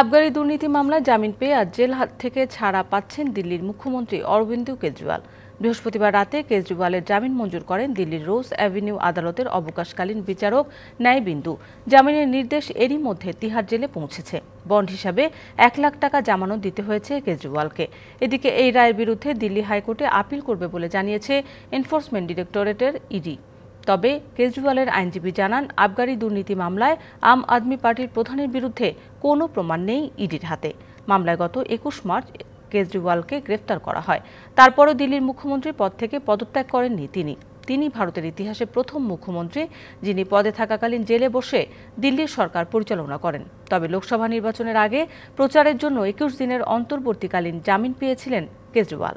আবগারি দুর্নীতি মামলায় জামিন পেয়ে আজ জেল হাত থেকে ছাড়া পাচ্ছেন দিল্লির মুখ্যমন্ত্রী অরবিন্দ কেজরিওয়াল বৃহস্পতিবার রাতে কেজরিওয়ালের জামিন মঞ্জুর করেন দিল্লির রোজ অ্যাভিনিউ আদালতের অবকাশকালীন বিচারক ন্যায়বিন্দু জামিনের নির্দেশ এরই মধ্যে তিহার জেলে পৌঁছেছে বন্ড হিসাবে এক লাখ টাকা জামানত দিতে হয়েছে কেজরিওয়ালকে এদিকে এই রায়ের বিরুদ্ধে দিল্লি হাইকোর্টে আপিল করবে বলে জানিয়েছে এনফোর্সমেন্ট ডিরেক্টরেটের ইডি তবে কেজরিওয়ালের আইনজীবী জানান আবগারি দুর্নীতি মামলায় আম আদমি পার্টির প্রধানের বিরুদ্ধে কোনো প্রমাণ নেই ইডির হাতে মামলায় গত একুশ মার্চ কেজরিওয়ালকে গ্রেফতার করা হয় তারপরও দিল্লির মুখ্যমন্ত্রীর পদ থেকে পদত্যাগ করেননি তিনি তিনি ভারতের ইতিহাসে প্রথম মুখ্যমন্ত্রী যিনি পদে থাকাকালীন জেলে বসে দিল্লির সরকার পরিচালনা করেন তবে লোকসভা নির্বাচনের আগে প্রচারের জন্য একুশ দিনের অন্তর্বর্তীকালীন জামিন পেয়েছিলেন কেজরিওয়াল